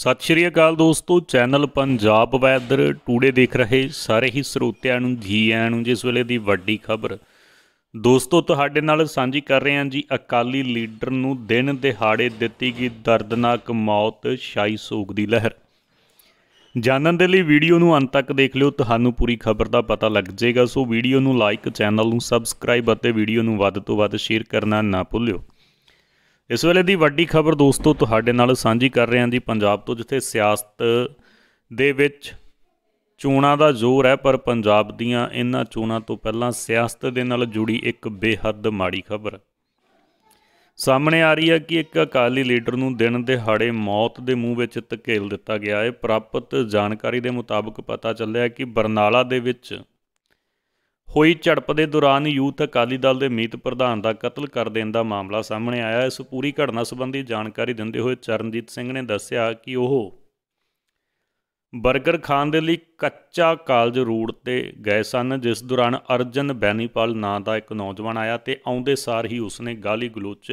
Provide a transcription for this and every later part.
ਸਤਿ ਸ਼੍ਰੀ ਅਕਾਲ ਦੋਸਤੋ channel Punjab weather today ਦੇਖ ਰਹੇ ਸਾਰੇ ਹੀ ਸਰੋਤਿਆਂ ਨੂੰ ਜੀ ਆਇਆਂ ਨੂੰ ਜਿਸ ਵੇਲੇ ਦੀ ਵੱਡੀ ਖਬਰ ਦੋਸਤੋ ਤੁਹਾਡੇ ਨਾਲ ਸਾਂਝੀ ਕਰ ਰਹੇ ਹਾਂ ਜੀ ਅਕਾਲੀ ਲੀਡਰ ਨੂੰ ਦਿਨ ਦਿਹਾੜੇ ਦਿੱਤੀ ਗਈ ਦਰਦਨਾਕ ਮੌਤ ਸ਼ਾਈ ਸੋਗ ਦੀ ਲਹਿਰ ਜਾਣਨ ਦੇ ਲਈ ਵੀਡੀਓ ਨੂੰ ਅੰਤ ਤੱਕ ਦੇਖ ਲਿਓ ਤੁਹਾਨੂੰ ਪੂਰੀ ਖਬਰ ਦਾ ਪਤਾ ਲੱਗ ਜਾਏਗਾ ਸੋ ਵੀਡੀਓ ਨੂੰ ਲਾਈਕ ਚੈਨਲ ਨੂੰ ਸਬਸਕ੍ਰਾਈਬ ਅਤੇ ਵੀਡੀਓ ਨੂੰ ਵੱਧ ਤੋਂ ਵੱਧ ਸ਼ੇਅਰ ਕਰਨਾ ਨਾ ਭੁੱਲਿਓ ਇਸ ਵੇਲੇ ਦੀ ਵੱਡੀ ਖਬਰ ਦੋਸਤੋ ਤੁਹਾਡੇ ਨਾਲ ਸਾਂਝੀ ਕਰ ਰਹੇ ਹਾਂ ਜੀ ਪੰਜਾਬ ਤੋਂ ਜਿੱਥੇ ਸਿਆਸਤ ਦੇ ਵਿੱਚ ਚੋਣਾਂ ਦਾ ਜ਼ੋਰ ਹੈ ਪਰ ਪੰਜਾਬ ਦੀਆਂ ਇਹਨਾਂ ਚੋਣਾਂ ਤੋਂ ਪਹਿਲਾਂ ਸਿਆਸਤ ਦੇ ਨਾਲ ਜੁੜੀ ਇੱਕ ਬੇਹੱਦ ਮਾੜੀ ਖਬਰ ਸਾਹਮਣੇ ਆ ਰਹੀ ਹੈ ਕਿ ਇੱਕ ਅਕਾਲੀ ਲੀਡਰ ਨੂੰ ਦਿਨ ਦਿਹਾੜੇ ਮੌਤ ਦੇ ਮੂੰਹ ਵਿੱਚ ਧਕੇਲ ਦਿੱਤਾ ਗਿਆ ਹੈ ਪ੍ਰਾਪਤ ਜਾਣਕਾਰੀ ਦੇ ਮੁਤਾਬਕ ਪਤਾ ਚੱਲਿਆ ਕਿ ਬਰਨਾਲਾ ਦੇ ਵਿੱਚ ਹੋਈ ਝੜਪ ਦੇ ਦੌਰਾਨ ਯੂਥ ਅਕਾਲੀ ਦਲ ਦੇ ਮੀਤ ਪ੍ਰਧਾਨ ਦਾ ਕਤਲ ਕਰ ਦੇਣ ਦਾ ਮਾਮਲਾ ਸਾਹਮਣੇ ਆਇਆ ਇਸ ਪੂਰੀ ਘਟਨਾ ਸੰਬੰਧੀ ਜਾਣਕਾਰੀ ਦਿੰਦੇ ਹੋਏ ਚਰਨਜੀਤ ਸਿੰਘ ਨੇ ਦੱਸਿਆ ਕਿ ਉਹ ਬਰਗਰ ਖਾਨ ਦੇ ਲਈ ਕੱਚਾ ਕਾਲਜ ਰੋਡ ਤੇ ਗਏ ਸਨ ਜਿਸ ਦੌਰਾਨ ਅਰਜਨ ਬੈਨੀਪਾਲ ਨਾਂ ਦਾ ਇੱਕ ਨੌਜਵਾਨ ਆਇਆ ਤੇ ਆਉਂਦੇ ਸਾਰ ਹੀ ਉਸਨੇ ਗਾਲੀ ਗਲੋਚ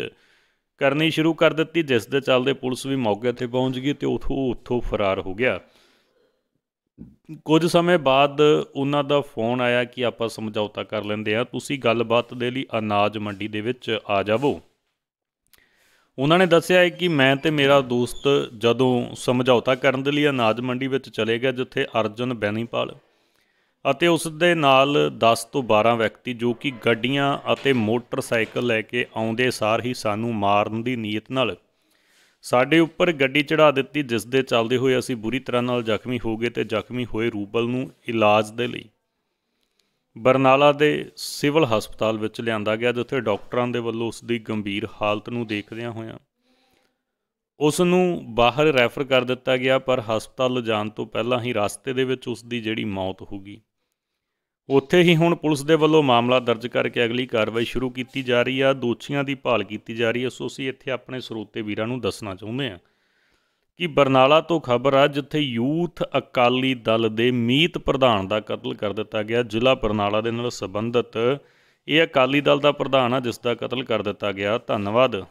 ਕਰਨੀ ਸ਼ੁਰੂ ਕਰ ਦਿੱਤੀ ਜਿਸ ਦੇ ਚੱਲਦੇ ਪੁਲਿਸ ਵੀ ਮੌਕੇ ਤੇ ਪਹੁੰਚ ਗਈ ਤੇ ਉਥੋਂ ਉਥੋਂ ਫਰਾਰ ਹੋ ਗਿਆ ਕੁਝ ਸਮੇਂ ਬਾਅਦ ਉਹਨਾਂ ਦਾ ਫੋਨ ਆਇਆ ਕਿ ਆਪਾਂ ਸਮਝੌਤਾ ਕਰ ਲੈਂਦੇ ਆ ਤੁਸੀਂ ਗੱਲਬਾਤ ਦੇ ਲਈ ਅਨਾਜ ਮੰਡੀ ਦੇ ਵਿੱਚ ਆ ਜਾਵੋ ਉਹਨਾਂ ਨੇ ਦੱਸਿਆ ਕਿ ਮੈਂ ਤੇ ਮੇਰਾ ਦੋਸਤ ਜਦੋਂ ਸਮਝੌਤਾ ਕਰਨ ਦੇ ਲਈ ਅਨਾਜ ਮੰਡੀ ਵਿੱਚ ਚਲੇ ਗਏ ਜਿੱਥੇ ਅਰਜਨ ਬੈਨੀਪਾਲ ਅਤੇ ਉਸ ਦੇ ਨਾਲ 10 ਤੋਂ 12 ਵਿਅਕਤੀ ਜੋ ਕਿ ਗੱਡੀਆਂ ਅਤੇ ਮੋਟਰਸਾਈਕਲ ਲੈ ਕੇ ਆਉਂਦੇ ਸਾਰ ਹੀ ਸਾਨੂੰ ਮਾਰਨ ਦੀ ਨੀਅਤ ਨਾਲ ਸਾਡੇ ਉੱਪਰ ਗੱਡੀ ਚੜਾ ਦਿੱਤੀ ਜਿਸ ਦੇ ਚੱਲਦੇ ਹੋਏ ਅਸੀਂ ਬੁਰੀ ਤਰ੍ਹਾਂ ਨਾਲ ਜ਼ਖਮੀ ਹੋ ਗਏ ਤੇ ਜ਼ਖਮੀ ਹੋਏ ਰੂਬਲ ਨੂੰ ਇਲਾਜ ਦੇ ਲਈ ਬਰਨਾਲਾ ਦੇ ਸਿਵਲ ਹਸਪਤਾਲ ਵਿੱਚ ਲਿਆਂਦਾ ਗਿਆ ਜਿੱਥੇ ਡਾਕਟਰਾਂ ਦੇ ਵੱਲੋਂ ਉਸ ਦੀ ਗੰਭੀਰ ਹਾਲਤ ਨੂੰ ਦੇਖਦਿਆਂ ਹੋਇਆਂ ਉਸ ਨੂੰ ਬਾਹਰ ਰੈਫਰ ਕਰ ਦਿੱਤਾ ਗਿਆ ਪਰ ਹਸਪਤਾਲ ਲਿਜਾਣ ਤੋਂ ਪਹਿਲਾਂ ਹੀ ਰਸਤੇ ਦੇ ਵਿੱਚ ਉਸ ਦੀ ਜਿਹੜੀ ਮੌਤ ਹੋ ਗਈ ਉੱਥੇ ਹੀ ਹੁਣ ਪੁਲਿਸ ਦੇ ਵੱਲੋਂ ਮਾਮਲਾ ਦਰਜ ਕਰਕੇ ਅਗਲੀ ਕਾਰਵਾਈ ਸ਼ੁਰੂ ਕੀਤੀ ਜਾ ਰਹੀ ਆ ਦੋਸ਼ੀਆਂ ਦੀ ਭਾਲ ਕੀਤੀ ਜਾ ਰਹੀ ਐ ਸੋ ਅਸੀਂ ਇੱਥੇ ਆਪਣੇ ਸਰੋਤੇ ਵੀਰਾਂ ਨੂੰ ਦੱਸਣਾ ਚਾਹੁੰਦੇ ਆ ਕਿ ਬਰਨਾਲਾ ਤੋਂ ਖਬਰ ਆ ਜਿੱਥੇ ਯੂਥ ਅਕਾਲੀ ਦਲ ਦੇ ਮੀਤ ਪ੍ਰਧਾਨ ਦਾ ਕਤਲ ਕਰ ਦਿੱਤਾ ਗਿਆ ਜ਼ਿਲ੍ਹਾ ਬਰਨਾਲਾ ਦੇ ਨਾਲ ਸੰਬੰਧਤ ਇਹ ਅਕਾਲੀ ਦਲ ਦਾ ਪ੍ਰਧਾਨ ਆ ਜਿਸ ਦਾ ਕਤਲ ਕਰ ਦਿੱਤਾ ਗਿਆ ਧੰਨਵਾਦ